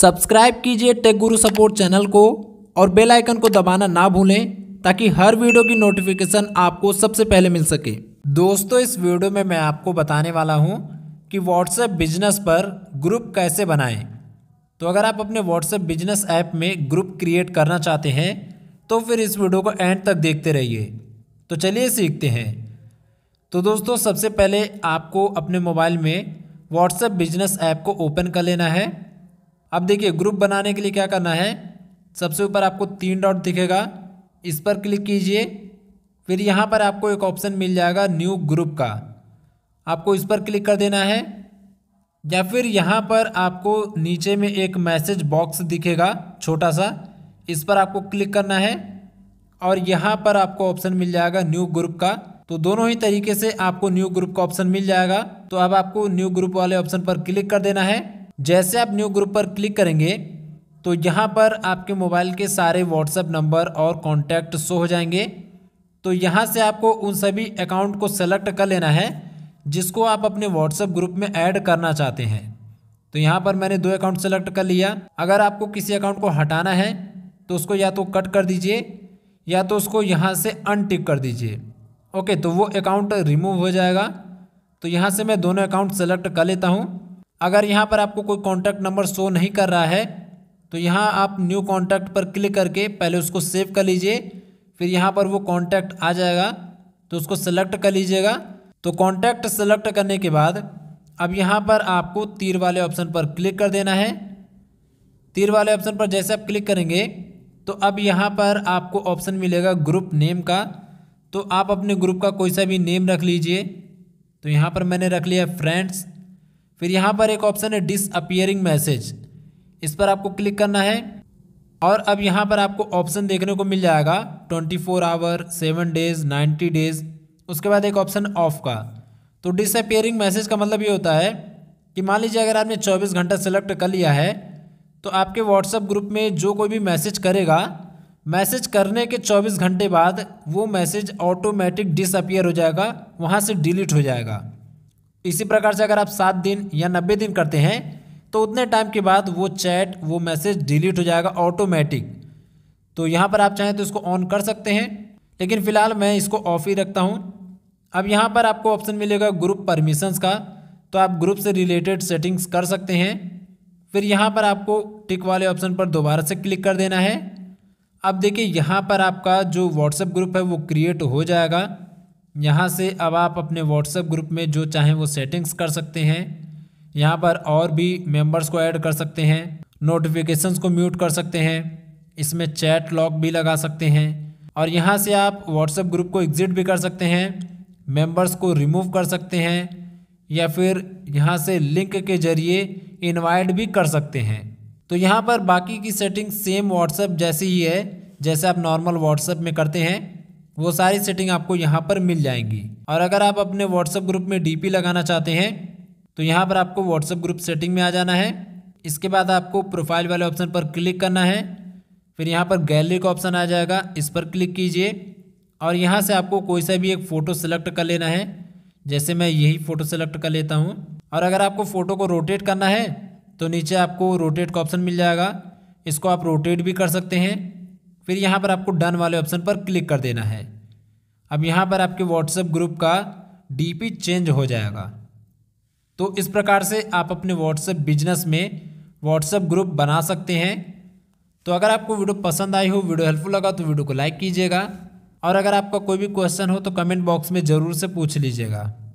subscribe कीजिए take गुरु support channel को और बेल आइकन को दबाना ना भूलें ताकि हर वीडियो की नोटिफिकेशन आपको सबसे पहले मिल सके दोस्तों इस वीडियो में मैं आपको बताने वाला हूँ कि व्हाट्सएप बिजनेस पर ग्रुप कैसे बनाएं तो अगर आप अपने व्हाट्सएप बिजनेस ऐप में ग्रुप क्रिएट करना चाहते हैं तो फिर इस वीडियो को एंड तक देखते रहिए तो चलिए सीखते हैं तो दोस्तों सबसे पहले आपको अपने मोबाइल में व्हाट्सएप बिजनेस ऐप को ओपन कर लेना है अब देखिए ग्रुप बनाने के लिए क्या करना है सबसे ऊपर आपको तीन डॉट दिखेगा इस पर क्लिक कीजिए फिर यहाँ पर आपको एक ऑप्शन मिल जाएगा न्यू ग्रुप का आपको इस पर क्लिक कर देना है या फिर यहाँ पर आपको नीचे में एक मैसेज बॉक्स दिखेगा छोटा सा इस पर आपको क्लिक करना है और यहाँ पर आपको ऑप्शन मिल जाएगा न्यू ग्रुप का तो दोनों ही तरीके से आपको न्यू ग्रुप का ऑप्शन मिल जाएगा तो अब आपको न्यू ग्रुप वाले ऑप्शन पर क्लिक कर देना है जैसे आप न्यू ग्रुप पर क्लिक करेंगे तो यहाँ पर आपके मोबाइल के सारे व्हाट्सएप नंबर और कॉन्टैक्ट शो हो जाएंगे तो यहाँ से आपको उन सभी अकाउंट को सेलेक्ट कर लेना है जिसको आप अपने व्हाट्सएप ग्रुप में ऐड करना चाहते हैं तो यहाँ पर मैंने दो अकाउंट सेलेक्ट कर लिया अगर आपको किसी अकाउंट को हटाना है तो उसको या तो कट कर दीजिए या तो उसको यहाँ से अनटिक कर दीजिए ओके तो वो अकाउंट रिमूव हो जाएगा तो यहाँ से मैं दोनों अकाउंट सेलेक्ट कर लेता हूँ अगर यहाँ पर आपको कोई कॉन्टैक्ट नंबर शो नहीं कर रहा है तो यहाँ आप न्यू कॉन्टैक्ट पर क्लिक करके पहले उसको सेव कर लीजिए फिर यहाँ पर वो कॉन्टैक्ट आ जाएगा तो उसको सेलेक्ट कर लीजिएगा तो कॉन्टैक्ट सेलेक्ट करने के बाद अब यहाँ पर आपको तीर वाले ऑप्शन पर क्लिक कर देना है तीर वाले ऑप्शन पर जैसे आप क्लिक करेंगे तो अब यहाँ पर आपको ऑप्शन मिलेगा ग्रुप नेम का तो आप अपने ग्रुप का कोई सा भी नेम रख लीजिए तो यहाँ पर मैंने रख लिया फ्रेंड्स फिर यहाँ पर एक ऑप्शन है डिसअपियरिंग मैसेज इस पर आपको क्लिक करना है और अब यहाँ पर आपको ऑप्शन देखने को मिल जाएगा 24 four hour seven days 90 days उसके बाद एक ऑप्शन ऑफ का तो डिसअपियरिंग मैसेज का मतलब ये होता है कि मान लीजिए अगर आपने 24 घंटा सेलेक्ट कर लिया है तो आपके व्हाट्सएप ग्रुप में जो कोई भी मैसेज करेगा मैसेज करने के 24 घंटे बाद वो मैसेज ऑटोमेटिक डिसअपियर हो जाएगा वहाँ से डिलीट हो जाएगा इसी प्रकार से अगर आप सात दिन या नब्बे दिन करते हैं तो उतने टाइम के बाद वो चैट वो मैसेज डिलीट हो जाएगा ऑटोमेटिक तो यहाँ पर आप चाहें तो इसको ऑन कर सकते हैं लेकिन फ़िलहाल मैं इसको ऑफ ही रखता हूँ अब यहाँ पर आपको ऑप्शन मिलेगा ग्रुप परमिशंस का तो आप ग्रुप से रिलेटेड सेटिंग्स कर सकते हैं फिर यहाँ पर आपको टिक वाले ऑप्शन पर दोबारा से क्लिक कर देना है अब देखिए यहाँ पर आपका जो व्हाट्सएप ग्रुप है वो क्रिएट हो जाएगा यहाँ से अब आप अपने व्हाट्सएप ग्रुप में जो चाहें वो सेटिंग्स कर सकते हैं यहाँ पर और भी मेंबर्स को ऐड कर सकते हैं नोटिफिकेशंस को म्यूट कर सकते हैं इसमें चैट लॉक भी लगा सकते हैं और यहाँ से आप व्हाट्सएप ग्रुप को एग्ज़िट भी कर सकते हैं मेंबर्स को रिमूव कर सकते हैं या फिर यहाँ से लिंक के ज़रिए इनवाइट भी कर सकते हैं तो यहाँ पर बाकी की सेटिंग सेम व्हाट्सएप जैसी ही है जैसे आप नॉर्मल व्हाट्सएप में करते हैं वो सारी सेटिंग आपको यहाँ पर मिल जाएंगी और अगर आप अपने व्हाट्सएप ग्रुप में पी लगाना चाहते हैं तो यहाँ पर आपको व्हाट्सएप ग्रुप सेटिंग में आ जाना है इसके बाद आपको प्रोफाइल वाले ऑप्शन पर क्लिक करना है फिर यहाँ पर गैलरी का ऑप्शन आ जाएगा इस पर क्लिक कीजिए और यहाँ से आपको कोई सा भी एक फ़ोटो सेलेक्ट कर लेना है जैसे मैं यही फ़ोटो सेलेक्ट कर लेता हूँ और अगर आपको फ़ोटो को रोटेट करना है तो नीचे आपको रोटेट का ऑप्शन मिल जाएगा इसको आप रोटेट भी कर सकते हैं फिर यहाँ पर आपको डन वाले ऑप्शन पर क्लिक कर देना है अब यहाँ पर आपके व्हाट्सएप ग्रुप का डी चेंज हो जाएगा तो इस प्रकार से आप अपने व्हाट्सएप बिजनेस में व्हाट्सएप ग्रुप बना सकते हैं तो अगर आपको वीडियो पसंद आई हो वीडियो हेल्पफुल लगा तो वीडियो को लाइक कीजिएगा और अगर आपका कोई भी क्वेश्चन हो तो कमेंट बॉक्स में ज़रूर से पूछ लीजिएगा